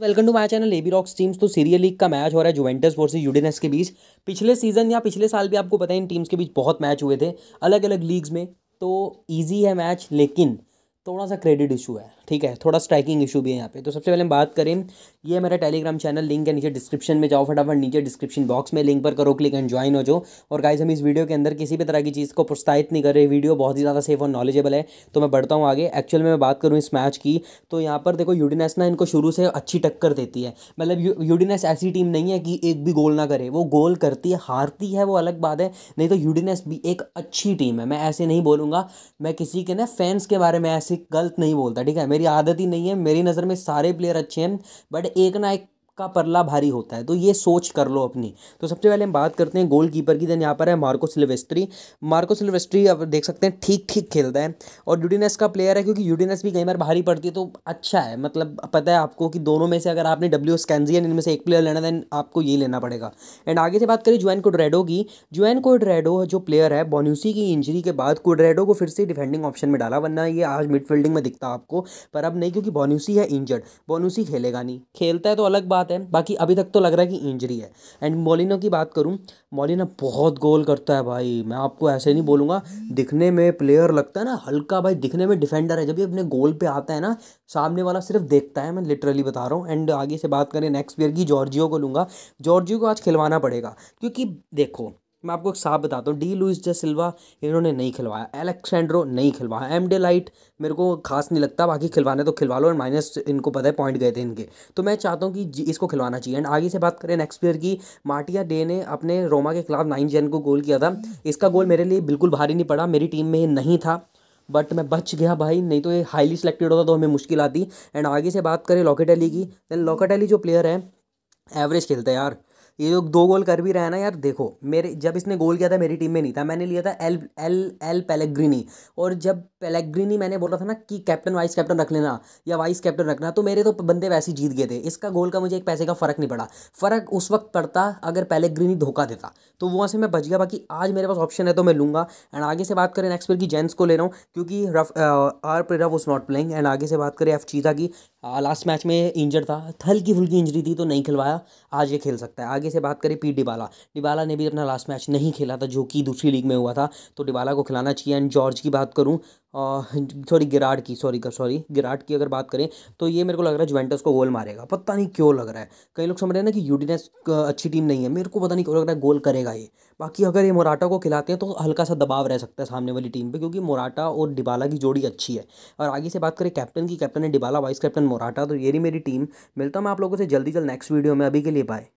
welcome to my channel AB rocks teams तो serial league का match हो रहा है जुवेंटस वर्सेस यूडिनस के बीच पिछले सीजन या पिछले साल भी आपको पता है इन टीम्स के बीच बहुत मैच हुए थे अलग अलग लीग्स में तो ईजी है मैच लेकिन थोड़ा सा क्रेडिट इशू है ठीक है थोड़ा स्ट्राइकिंग इशू भी है यहाँ पे तो सबसे पहले हम बात करें ये मेरा टेलीग्राम चैनल लिंक है नीचे डिस्क्रिप्शन में जाओ फटाफट नीचे डिस्क्रिप्शन बॉक्स में लिंक पर करो क्लिक एंड ज्वाइन हो जाओ और गाइज हम इस वीडियो के अंदर किसी भी तरह की चीज़ को प्रोत्साहित नहीं कर रहे वीडियो बहुत ही ज़्यादा सेफ और नॉलेजेबल है तो मैं बढ़ता हूँ आगे एक्चुअल में मैं बात करूँ इस मैच की तो यहाँ पर देखो यूडीनेस ना इनको शुरू से अच्छी टक्कर देती है मतलब यूडीनेस ऐसी टीम नहीं है कि एक भी गोल ना करे वो गोल करती है हारती है वो अलग बात है नहीं तो यूडीनेस भी एक अच्छी टीम है मैं ऐसे नहीं बोलूँगा मैं किसी के ना फैंस के बारे में ऐसे गलत नहीं बोलता ठीक है मेरी आदत ही नहीं है मेरी नज़र में सारे प्लेयर अच्छे हैं बट एक ना एक का परला भारी होता है तो ये सोच कर लो अपनी तो सबसे पहले हम बात करते हैं गोल कीपर की देन यहाँ पर है मार्को सिल्वेस्ट्री मार्को सिल्वेस्ट्री आप देख सकते हैं ठीक ठीक खेलता है और यूडीनस का प्लेयर है क्योंकि यूडीनस भी कई बार भारी पड़ती है तो अच्छा है मतलब पता है आपको कि दोनों में से अगर आपने डब्ल्यू स्कैनजियन इनमें से एक प्लेयर लेना देन आपको ये लेना पड़ेगा एंड आगे से बात करें जुएन कोडरेडो की जुएन कोडरेडो जो प्लेयर है बोन्यूसी की इंजरी के बाद कोडरेडो को फिर से डिफेंडिंग ऑप्शन में डाला वरना ये आज मिडफील्डिंग में दिखता आपको पर अब नहीं क्योंकि बोन्यूसी है इंजर्ड बोन्यूसी खेलेगा नहीं खेलता है तो अलग बात बात है बाकी अभी तक तो लग रहा है कि इंजरी है एंड मोलिनो की बात करूँ मोलिनो बहुत गोल करता है भाई मैं आपको ऐसे नहीं बोलूँगा दिखने में प्लेयर लगता है ना हल्का भाई दिखने में डिफेंडर है जब भी अपने गोल पर आता है ना सामने वाला सिर्फ देखता है मैं लिटरली बता रहा हूँ एंड आगे से बात करें नेक्स्ट प्लेयर की जॉर्जियो को लूँगा जॉर्जियो को आज खिलवाना पड़ेगा क्योंकि देखो मैं आपको एक साफ बताता हूँ डी लुइस जे सिल्वा इन्होंने नहीं खिलवाया एलेक्सेंड्रो नहीं खिलवाया एम डे लाइट मेरे को खास नहीं लगता बाकी खिलवाने तो खिलवा लो और माइनस इनको पता है पॉइंट गए थे इनके तो मैं चाहता हूँ कि इसको खिलवाना चाहिए एंड आगे से बात करें नेक्स्ट प्लेयर की मार्टिया डे ने अपने रोमा के खिलाफ नाइन जेन को गोल किया था इसका गोल मेरे लिए बिल्कुल भारी नहीं पड़ा मेरी टीम में नहीं था बट मैं बच गया भाई नहीं तो ये हाईली सिलेक्टेड होता तो हमें मुश्किल आती एंड आगे से बात करें लॉकेट अली की देन लॉकेट अली जो प्लेयर है एवरेज खेलता है यार ये लोग दो गोल कर भी रहे हैं ना यार देखो मेरे जब इसने गोल किया था मेरी टीम में नहीं था मैंने लिया था एल एल एल पेलेग्रीनी और जब पेलेग्रीनी मैंने बोला था ना कि कैप्टन वाइस कैप्टन रख लेना या वाइस कैप्टन रखना तो मेरे तो बंदे वैसे ही जीत गए थे इसका गोल का मुझे एक पैसे का फ़र्क नहीं पड़ा फ़र्क उस वक्त पड़ता अगर पेलेग्रीनी धोखा देता तो वहाँ से मैं बच गया बाकी आज मेरे पास ऑप्शन है तो मैं लूँगा एंड आगे से बात करें नेक्स्ट पर की जेंट्स को ले रहा हूँ क्योंकि rough or rough was not playing and आगे से बात करें एफ चीता की लास्ट मैच में इंजर्ड था हल्की फुल्की इंजरी थी तो नहीं खिलवाया आज ये खेल सकता है आगे से बात करें पी डिबाला डिबाला ने भी अपना लास्ट मैच नहीं खेला था जो कि दूसरी लीग में हुआ था तो डिबाला को खिलाना चाहिए एंड जॉर्ज की बात करूँ सॉरी गिराट की सॉरी का सॉरी गिराट की अगर बात करें तो ये मेरे को लग रहा है जुवेंटस को गोल मारेगा पता नहीं क्यों लग रहा है कई लोग समझ रहे हैं ना कि यूडीनेस अच्छी टीम नहीं है मेरे को पता नहीं क्यों लग रहा है गोल करेगा ये बाकी अगर ये मोराटा को खिलाते हैं तो हल्का सा दबाव रह सकता है सामने वाली टीम पर क्योंकि मोराटा और डिबाला की जोड़ी अच्छी है और आगे से बात करें कैप्टन की कैप्टन है डिबाला वाइस कैप्टन मोराटा तो ये मेरी टीम मिलता हूँ मैं आप लोगों से जल्दी जल्द नेक्स्ट वीडियो में अभी के लिए बाय